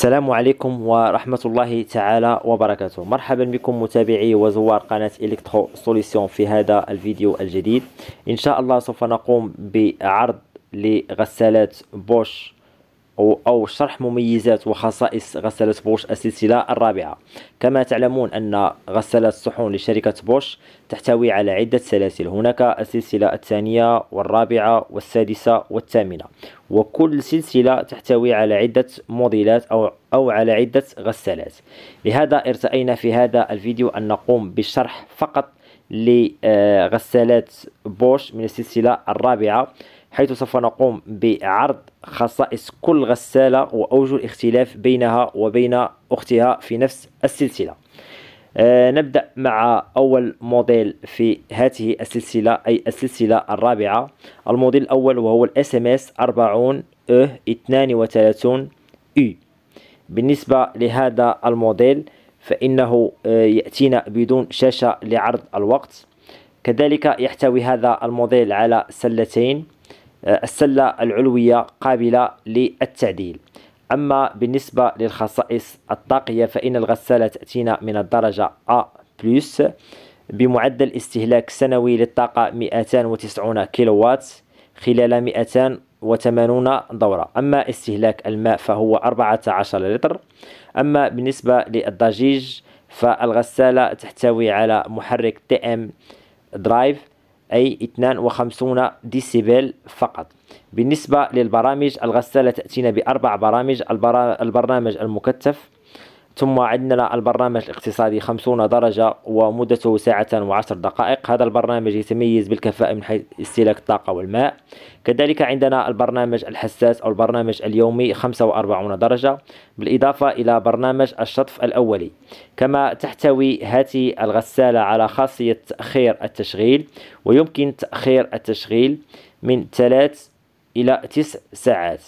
السلام عليكم ورحمة الله تعالى وبركاته مرحبا بكم متابعي وزوار قناة إلكترو سوليسيون في هذا الفيديو الجديد إن شاء الله سوف نقوم بعرض لغسالات بوش أو شرح مميزات وخصائص غسالة بوش السلسلة الرابعة كما تعلمون أن غسالة الصحون لشركة بوش تحتوي على عدة سلاسل هناك السلسلة الثانية والرابعة والسادسة والثامنة وكل سلسلة تحتوي على عدة موديلات أو, أو على عدة غسالات لهذا ارتأينا في هذا الفيديو أن نقوم بالشرح فقط لغسالات بوش من السلسلة الرابعة حيث سوف نقوم بعرض خصائص كل غسالة وأوجه الاختلاف بينها وبين أختها في نفس السلسلة أه نبدأ مع أول موديل في هذه السلسلة أي السلسلة الرابعة الموديل الأول وهو الاس ام اس 40 او 32 U بالنسبة لهذا الموديل فإنه آه، يأتينا بدون شاشة لعرض الوقت كذلك يحتوي هذا الموديل على سلتين آه، السلة العلوية قابلة للتعديل أما بالنسبة للخصائص الطاقية فإن الغسالة تأتينا من الدرجة A بلس بمعدل استهلاك سنوي للطاقة 290 كيلووات خلال 280 دورة أما استهلاك الماء فهو 14 لتر أما بالنسبة للضجيج فالغسالة تحتوي على محرك TM درايف أي 52 ديسيبل فقط بالنسبة للبرامج الغسالة تأتينا بأربع برامج البرامج المكتف ثم عندنا البرنامج الاقتصادي 50 درجة ومدته ساعة وعشر دقائق هذا البرنامج يتميز بالكفاءة من حيث استهلاك الطاقة والماء كذلك عندنا البرنامج الحساس أو البرنامج اليومي 45 درجة بالإضافة إلى برنامج الشطف الأولي كما تحتوي هذه الغسالة على خاصية تأخير التشغيل ويمكن تأخير التشغيل من ثلاث إلى تسع ساعات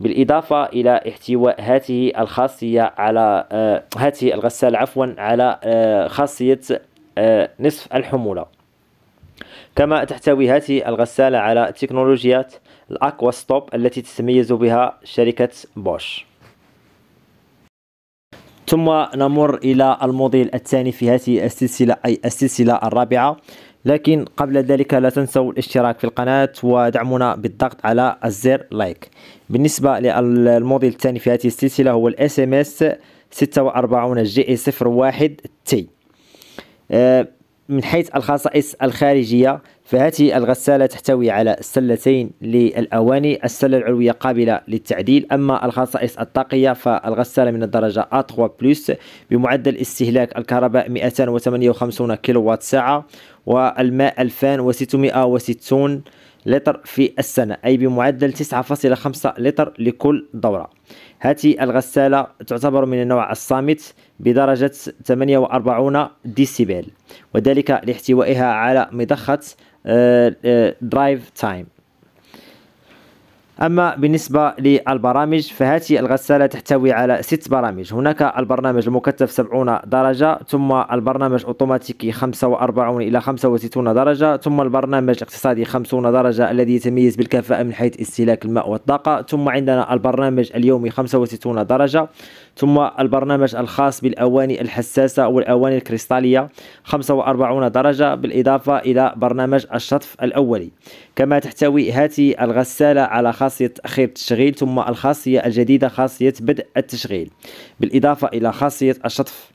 بالإضافة إلى احتواء هذه الخاصية على آه، هذه الغسالة عفوا على آه، خاصية آه، نصف الحمولة كما تحتوي هذه الغسالة على تكنولوجيات الأكوا ستوب التي تتميز بها شركة بوش ثم نمر إلى الموديل الثاني في هذه السلسلة أي السلسلة الرابعة لكن قبل ذلك لا تنسوا الاشتراك في القناة ودعمنا بالضغط على الزر لايك بالنسبة للموديل الثاني في هذه السلسلة هو الـ SMS 46 جي اي 01 تي آه، من حيث الخصائص الخارجية فهذه الغسالة تحتوي على سلتين للأواني السلة العلوية قابلة للتعديل أما الخصائص الطاقية فالغسالة من الدرجة A3 بلس بمعدل استهلاك الكهرباء 258 كيلووات ساعة والماء 2660 لتر في السنة أي بمعدل 9.5 لتر لكل دورة هذه الغسالة تعتبر من النوع الصامت بدرجة 48 ديسيبل وذلك لاحتوائها على مضخة درايف آه، تايم آه، أما بالنسبة للبرامج فهذه الغسالة تحتوي على ست برامج هناك البرنامج المكثف 70 درجة ثم البرنامج أوتوماتيكي 45 إلى 65 درجة ثم البرنامج الاقتصادي 50 درجة الذي يتميز بالكفاءة من حيث استهلاك الماء والطاقة ثم عندنا البرنامج اليومي 65 درجة ثم البرنامج الخاص بالأواني الحساسة والأواني الكريستالية 45 درجة بالإضافة إلى برنامج الشطف الأولي كما تحتوي هذه الغسالة على خاصية تأخير التشغيل ثم الخاصية الجديدة خاصية بدء التشغيل بالإضافة إلى خاصية الشطف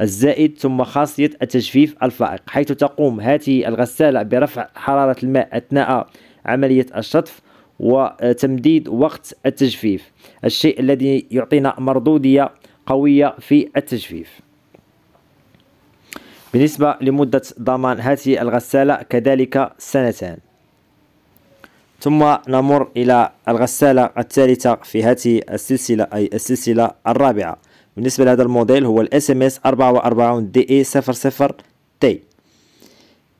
الزائد ثم خاصية التجفيف الفائق حيث تقوم هذه الغسالة برفع حرارة الماء أثناء عملية الشطف وتمديد وقت التجفيف الشيء الذي يعطينا مردودية قوية في التجفيف بالنسبة لمدة ضمان هذه الغسالة كذلك سنتان ثم نمر إلى الغسالة الثالثة في هذه السلسلة أي السلسلة الرابعة بالنسبة لهذا الموديل هو ال SMS 44 DE00 T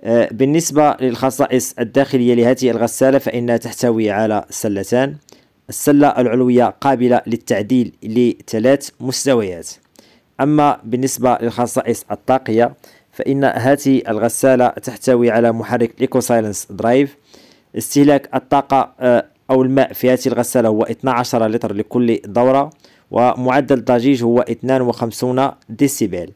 آه، بالنسبة للخصائص الداخلية لهذه الغسالة فإنها تحتوي على سلتان السلة العلوية قابلة للتعديل لثلاث مستويات أما بالنسبة للخصائص الطاقية فإن هذه الغسالة تحتوي على محرك إيكو سايلنس درايف استهلاك الطاقة آه، أو الماء في هذه الغسالة هو 12 لتر لكل دورة ومعدل الضجيج هو 52 ديسيبل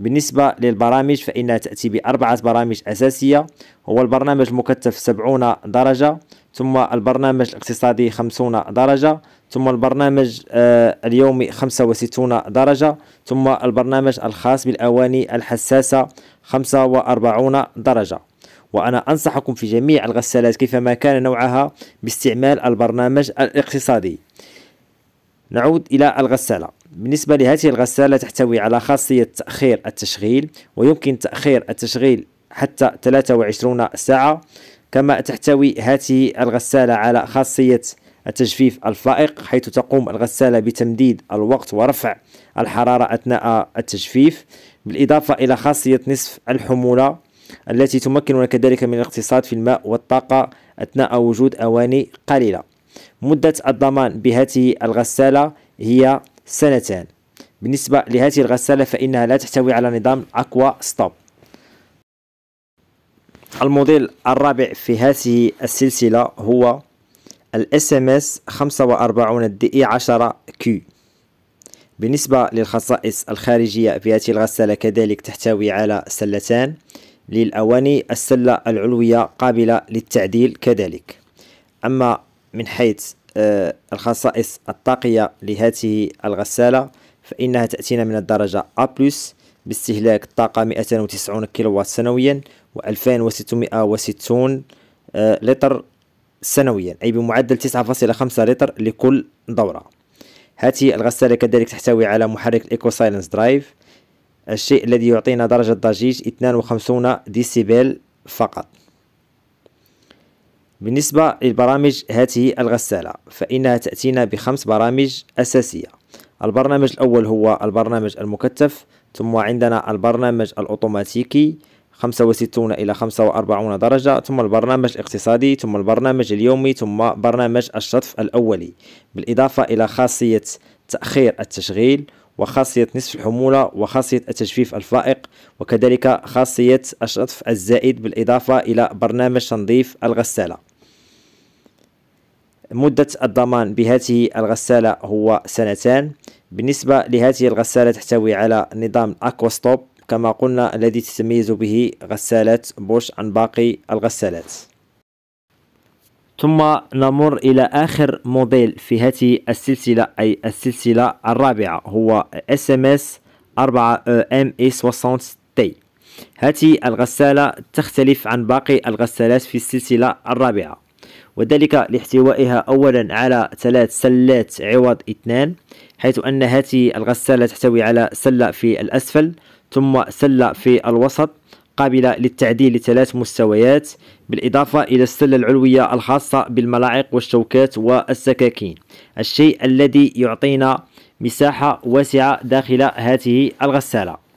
بالنسبة للبرامج فإنها تأتي بأربعة برامج أساسية هو البرنامج المكثف 70 درجة ثم البرنامج الاقتصادي 50 درجة ثم البرنامج آه، اليومي 65 درجة ثم البرنامج الخاص بالأواني الحساسة 45 درجة وأنا أنصحكم في جميع الغسالات كيفما كان نوعها باستعمال البرنامج الاقتصادي نعود إلى الغسالة بالنسبة لهذه الغسالة تحتوي على خاصية تأخير التشغيل ويمكن تأخير التشغيل حتى 23 ساعة كما تحتوي هذه الغسالة على خاصية التجفيف الفائق حيث تقوم الغسالة بتمديد الوقت ورفع الحرارة أثناء التجفيف بالإضافة إلى خاصية نصف الحمولة التي تمكننا كذلك من الاقتصاد في الماء والطاقة أثناء وجود أواني قليلة مدة الضمان بهذه الغسالة هي سنتان بالنسبة لهذه الغسالة فإنها لا تحتوي على نظام أكوا ستوب الموديل الرابع في هذه السلسلة هو الاس ام اس 45 دي اي 10 كيو بالنسبة للخصائص الخارجية في هذه الغسالة كذلك تحتوي على سلتان للأواني السلة العلوية قابلة للتعديل كذلك أما من حيث آه، الخصائص الطاقية لهذه الغسالة فإنها تأتينا من الدرجة A+, باستهلاك طاقة 290 كيلووات سنويا و 2660 آه، لتر سنويا أي بمعدل 9.5 لتر لكل دورة هذه الغسالة كذلك تحتوي على محرك الإيكو سايلنس درايف الشيء الذي يعطينا درجة ضجيج 52 ديسيبل فقط بالنسبة للبرامج هذه الغسالة فإنها تأتينا بخمس برامج أساسية البرنامج الأول هو البرنامج المكتف ثم عندنا البرنامج الأوتوماتيكي 65 إلى 45 درجة ثم البرنامج الاقتصادي ثم البرنامج اليومي ثم برنامج الشطف الأولي بالإضافة إلى خاصية تأخير التشغيل وخاصية نصف الحمولة وخاصية التجفيف الفائق وكذلك خاصية الشطف الزائد بالإضافة إلى برنامج تنظيف الغسالة مدة الضمان بهذه الغسالة هو سنتان بالنسبة لهذه الغسالة تحتوي على نظام أكوستوب كما قلنا الذي تتميز به غسالة بوش عن باقي الغسالات ثم نمر إلى آخر موديل في هذه السلسلة أي السلسلة الرابعة هو SMS 4 ME60T هذه الغسالة تختلف عن باقي الغسالات في السلسلة الرابعة وذلك لاحتوائها أولا على ثلاث سلات عوض اثنان حيث أن هذه الغسالة تحتوي على سلة في الأسفل ثم سلة في الوسط قابلة للتعديل لثلاث مستويات بالإضافة إلى السلة العلوية الخاصة بالملاعق والشوكات والسكاكين الشيء الذي يعطينا مساحة واسعة داخل هذه الغسالة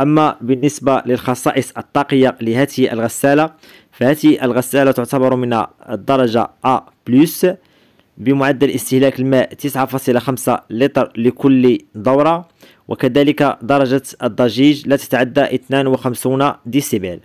أما بالنسبة للخصائص الطاقية لهذه الغسالة فهذه الغسالة تعتبر من الدرجة A+, بمعدل استهلاك الماء 9.5 لتر لكل دورة وكذلك درجة الضجيج لا تتعدى 52 ديسيبل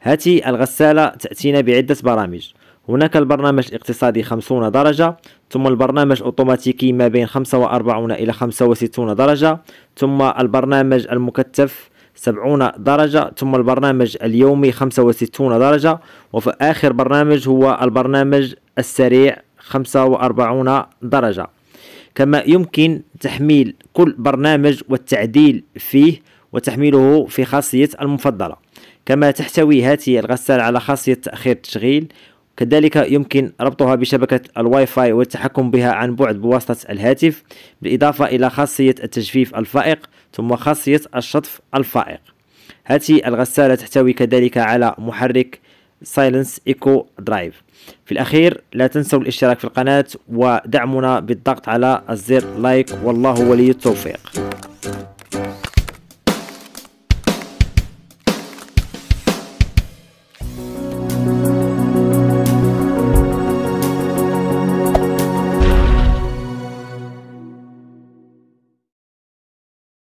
هذه الغسالة تأتينا بعدة برامج هناك البرنامج الاقتصادي 50 درجة ثم البرنامج الأوتوماتيكي ما بين 45 إلى 65 درجة ثم البرنامج المكثف 70 درجة ثم البرنامج اليومي 65 درجة وفي آخر برنامج هو البرنامج السريع 45 درجة كما يمكن تحميل كل برنامج والتعديل فيه وتحميله في خاصية المفضلة كما تحتوي هذه الغسالة على خاصية تأخير التشغيل كذلك يمكن ربطها بشبكة الواي فاي والتحكم بها عن بعد بواسطة الهاتف بالإضافة إلى خاصية التجفيف الفائق ثم خاصية الشطف الفائق هذه الغسالة تحتوي كذلك على محرك سايلنس ايكو درايف في الأخير لا تنسوا الاشتراك في القناة ودعمنا بالضغط على الزر لايك والله ولي التوفيق